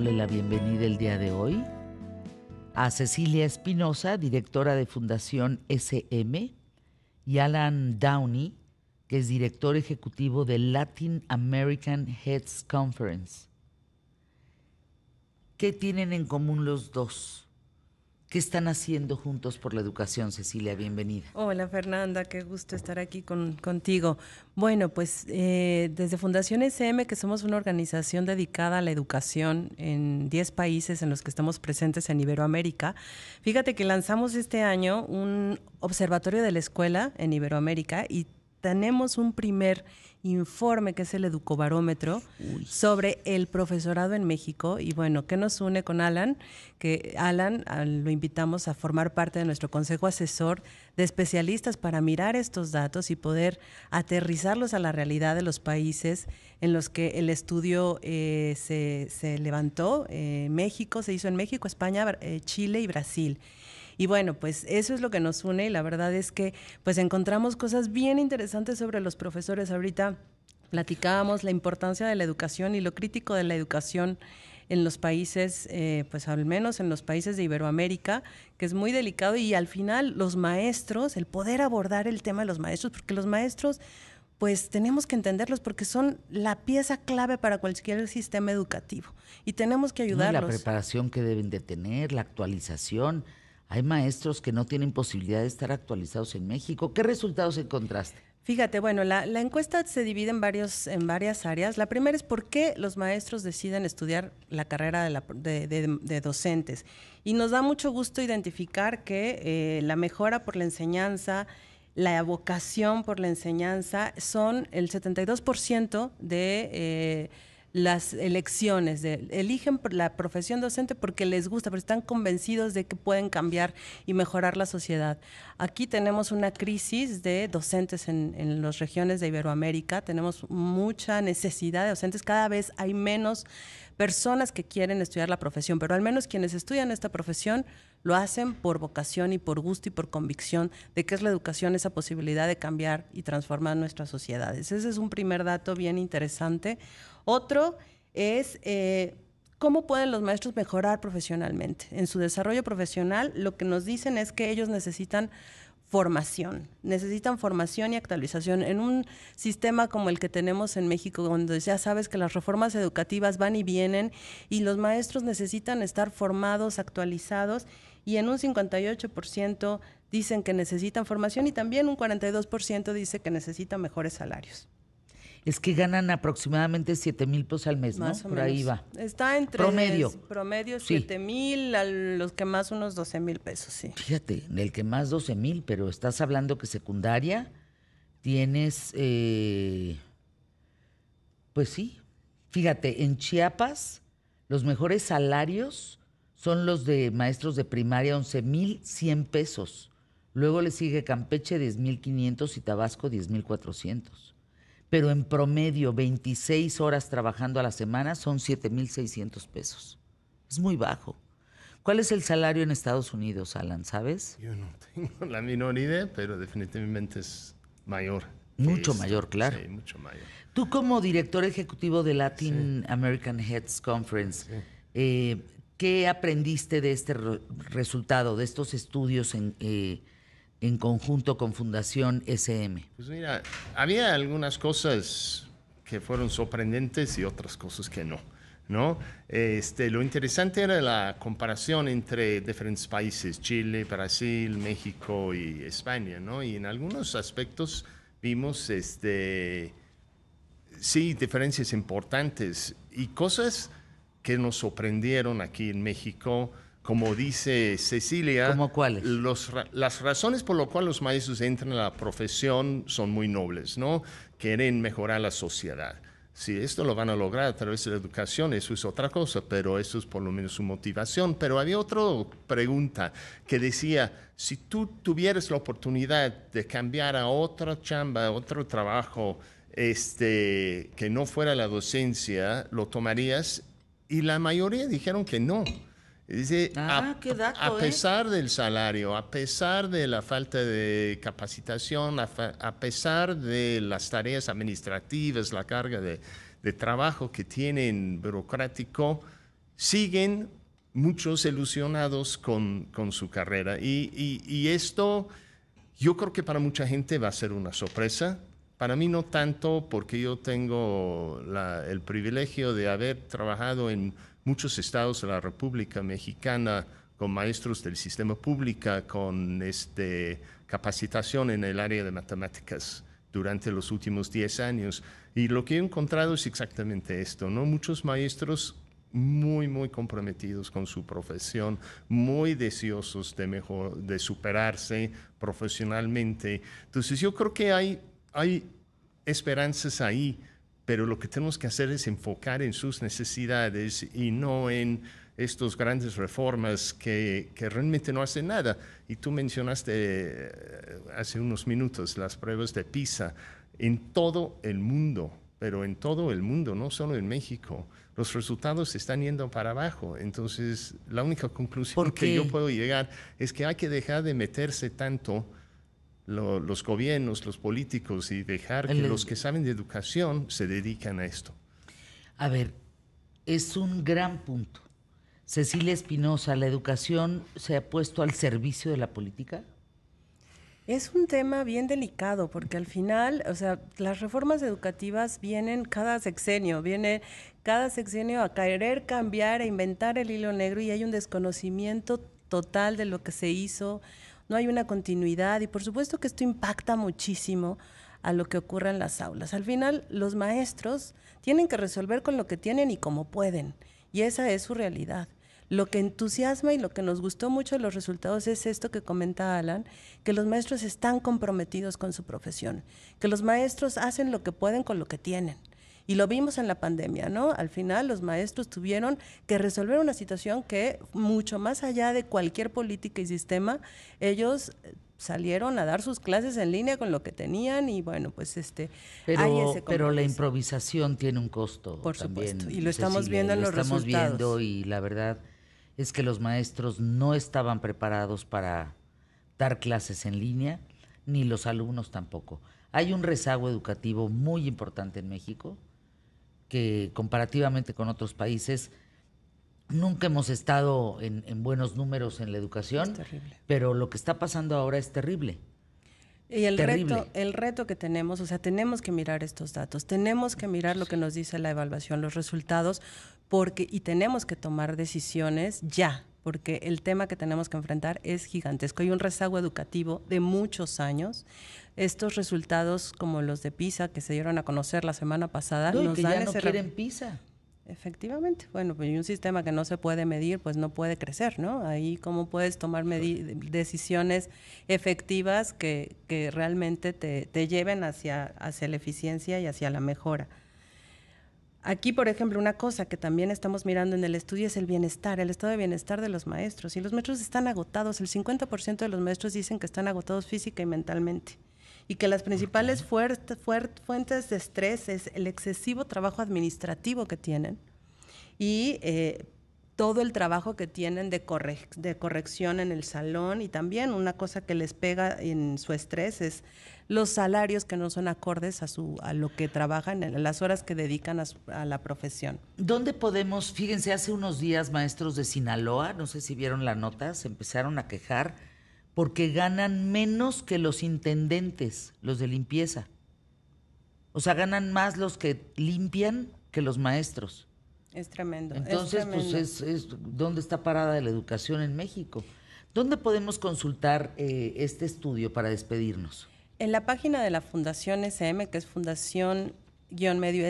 la bienvenida el día de hoy a Cecilia Espinosa, directora de Fundación SM, y Alan Downey, que es director ejecutivo de Latin American Heads Conference. ¿Qué tienen en común los dos? ¿Qué están haciendo juntos por la educación, Cecilia? Bienvenida. Hola, Fernanda, qué gusto estar aquí contigo. Bueno, pues eh, desde Fundación SM, que somos una organización dedicada a la educación en 10 países en los que estamos presentes en Iberoamérica, fíjate que lanzamos este año un observatorio de la escuela en Iberoamérica y tenemos un primer informe que es el Educobarómetro sobre el profesorado en México y bueno, que nos une con Alan? Que Alan ah, lo invitamos a formar parte de nuestro consejo asesor de especialistas para mirar estos datos y poder aterrizarlos a la realidad de los países en los que el estudio eh, se, levantó. Eh, México se hizo en México, España, eh, Chile y Brasil. Y bueno, pues eso es lo que nos une y la verdad es que pues encontramos cosas bien interesantes sobre los profesores ahorita. Platicábamos la importancia de la educación y lo crítico de la educación en los países, eh, pues al menos en los países de Iberoamérica, que es muy delicado y al final los maestros, el poder abordar el tema de los maestros, porque los maestros pues tenemos que entenderlos porque son la pieza clave para cualquier sistema educativo y tenemos que ayudarlos. la preparación que deben de tener, la actualización, hay maestros que no tienen posibilidad de estar actualizados en México. ¿Qué resultados encontraste? Fíjate, bueno, la, encuesta se divide en, varios, en varias áreas. La primera es por qué los maestros deciden estudiar la carrera de, docentes. Y nos da mucho gusto identificar que eh, la mejora por la enseñanza, la vocación por la enseñanza son el 72% de... Eh, las elecciones, de, eligen la profesión docente porque les gusta, pero están convencidos de que pueden cambiar y mejorar la sociedad. Aquí tenemos una crisis de docentes en, en las regiones de Iberoamérica, tenemos mucha necesidad de docentes, cada vez hay menos personas que quieren estudiar la profesión, pero al menos quienes estudian esta profesión lo hacen por vocación y por gusto y por convicción de que es la educación esa posibilidad de cambiar y transformar nuestras sociedades. Ese es un primer dato bien interesante. Otro es... Eh, ¿Cómo pueden los maestros mejorar profesionalmente? En su desarrollo profesional, lo que nos dicen es que ellos necesitan formación. Necesitan formación y actualización. En un sistema como el que tenemos en México, donde ya sabes que las reformas educativas van y vienen y los maestros necesitan estar formados, actualizados, y en un 58% dicen que necesitan formación y también un 42% dice que necesitan mejores salarios es que ganan aproximadamente 7 mil pesos al mes, más ¿no? Por ahí va. Está entre. Promedio. promedio 7 mil, a los que más unos 12 mil pesos, sí. Fíjate, en el que más 12 mil, pero estás hablando que secundaria tienes. Eh, pues sí. Fíjate, en Chiapas los mejores salarios son los de maestros de primaria, 11 mil 100 pesos. Luego le sigue Campeche, 10 mil 500 y Tabasco, 10 mil 400 pero en promedio 26 horas trabajando a la semana son 7.600 pesos. Es muy bajo. ¿Cuál es el salario en Estados Unidos, Alan? ¿Sabes? Yo no tengo la menor idea, pero definitivamente es mayor. Mucho mayor, claro. Sí, mucho mayor. Tú como director ejecutivo de Latin American Heads Conference, eh, ¿qué aprendiste de este resultado, de estos estudios en, eh, en conjunto con Fundación SM? Pues mira, había algunas cosas que fueron sorprendentes y otras cosas que no. ¿no? Este, lo interesante era la comparación entre diferentes países, Chile, Brasil, México y España, ¿no? Y en algunos aspectos vimos, este, sí, diferencias importantes y cosas que nos sorprendieron aquí en México, como dice Cecilia, las razones por las cuales los maestros entran a la profesión son muy nobles, ¿no? Quieren mejorar la sociedad. Si esto lo van a lograr a través de la educación, eso es otra cosa, pero eso es por lo menos su motivación. Pero había otra pregunta que decía, si tú tuvieras la oportunidad de cambiar a otra chamba, a otro trabajo, este, que no fuera la docencia, ¿lo tomarías? Y la mayoría dijeron que no Dice, ah, a, ¿eh? pesar del salario, a pesar de la falta de capacitación, a, pesar de las tareas administrativas, la carga de, trabajo que tienen burocrático, siguen muchos ilusionados con, con su carrera. Y, esto yo creo que para mucha gente va a ser una sorpresa, para mí no tanto porque yo tengo el privilegio de haber trabajado en muchos estados de la República Mexicana con maestros del sistema público, con este, capacitación en el área de matemáticas durante los últimos 10 años. Y lo que he encontrado es exactamente esto, ¿no? Muchos maestros muy, muy comprometidos con su profesión, muy deseosos de, mejor, de superarse profesionalmente. Entonces yo creo que hay, hay esperanzas ahí pero lo que tenemos que hacer es enfocar en sus necesidades y no en estas grandes reformas que, que, realmente no hacen nada. Y tú mencionaste eh, hace unos minutos las pruebas de PISA en todo el mundo, pero en todo el mundo, no solo en México. Los resultados están yendo para abajo. Entonces, la única conclusión que yo puedo llegar es que hay que dejar de meterse tanto los gobiernos, los políticos y dejar que los que saben de educación se dedican a esto. A ver, es un gran punto. Cecilia Espinosa, ¿la educación se ha puesto al servicio de la política? Es un tema bien delicado porque al final, o sea, las reformas educativas vienen cada sexenio, viene cada sexenio a querer cambiar, e inventar el hilo negro y hay un desconocimiento total de lo que se hizo no hay una continuidad y por supuesto que esto impacta muchísimo a lo que ocurre en las aulas. Al final, los maestros tienen que resolver con lo que tienen y como pueden, y esa es su realidad. Lo que entusiasma y lo que nos gustó mucho de los resultados es esto que comenta Alan, que los maestros están comprometidos con su profesión, que los maestros hacen lo que pueden con lo que tienen y lo vimos en la pandemia, ¿no? Al final los maestros tuvieron que resolver una situación que mucho más allá de cualquier política y sistema, ellos salieron a dar sus clases en línea con lo que tenían y bueno, pues este... Pero, pero la improvisación tiene un costo. Por supuesto, y lo estamos viendo en lo los estamos viendo y la verdad es que los maestros no estaban preparados para dar clases en línea, ni los alumnos tampoco. Hay un rezago educativo muy importante en México que comparativamente con otros países nunca hemos estado en, buenos números en la educación, pero lo que está pasando ahora es terrible. Y el reto, el reto que tenemos, o sea, tenemos que mirar estos datos, tenemos que mirar lo que nos dice la evaluación, los resultados, porque y tenemos que tomar decisiones ya, porque el tema que tenemos que enfrentar es gigantesco. Hay un rezago educativo de muchos años. Estos resultados, como los de PISA, que se dieron a conocer la semana pasada, no, nos que dan PISA. Efectivamente, bueno, pues un sistema que no se puede medir, pues no puede crecer, ¿no? Ahí cómo puedes tomar decisiones efectivas que, realmente te, te, lleven hacia, hacia la eficiencia y hacia la mejora. Aquí, por ejemplo, una cosa que también estamos mirando en el estudio es el bienestar, el estado de bienestar de los maestros. Y los maestros están agotados, el 50% de los maestros dicen que están agotados física y mentalmente. Y que las principales fuentes de estrés es el excesivo trabajo administrativo que tienen y eh, todo el trabajo que tienen de, corrección en el salón y también una cosa que les pega en su estrés es los salarios que no son acordes a, su, a lo que trabajan, a las horas que dedican a, a la profesión. ¿Dónde podemos, fíjense, hace unos días maestros de Sinaloa, no sé si vieron la nota, se empezaron a quejar porque ganan menos que los intendentes, los de limpieza. O sea, ganan más los que limpian que los maestros. Es tremendo. Entonces, pues dónde está parada la educación en México. ¿Dónde podemos consultar eh, este estudio para despedirnos? En la página de la Fundación SM, que es fundación medio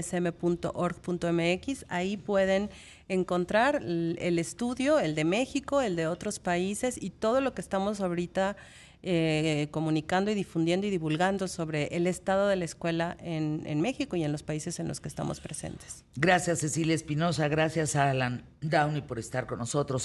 Ahí pueden encontrar el estudio, el de México, el de otros países y todo lo que estamos ahorita eh, comunicando y difundiendo y divulgando sobre el estado de la escuela en, en México y en los países en los que estamos presentes. Gracias Cecilia Espinosa, gracias a Alan Downey por estar con nosotros.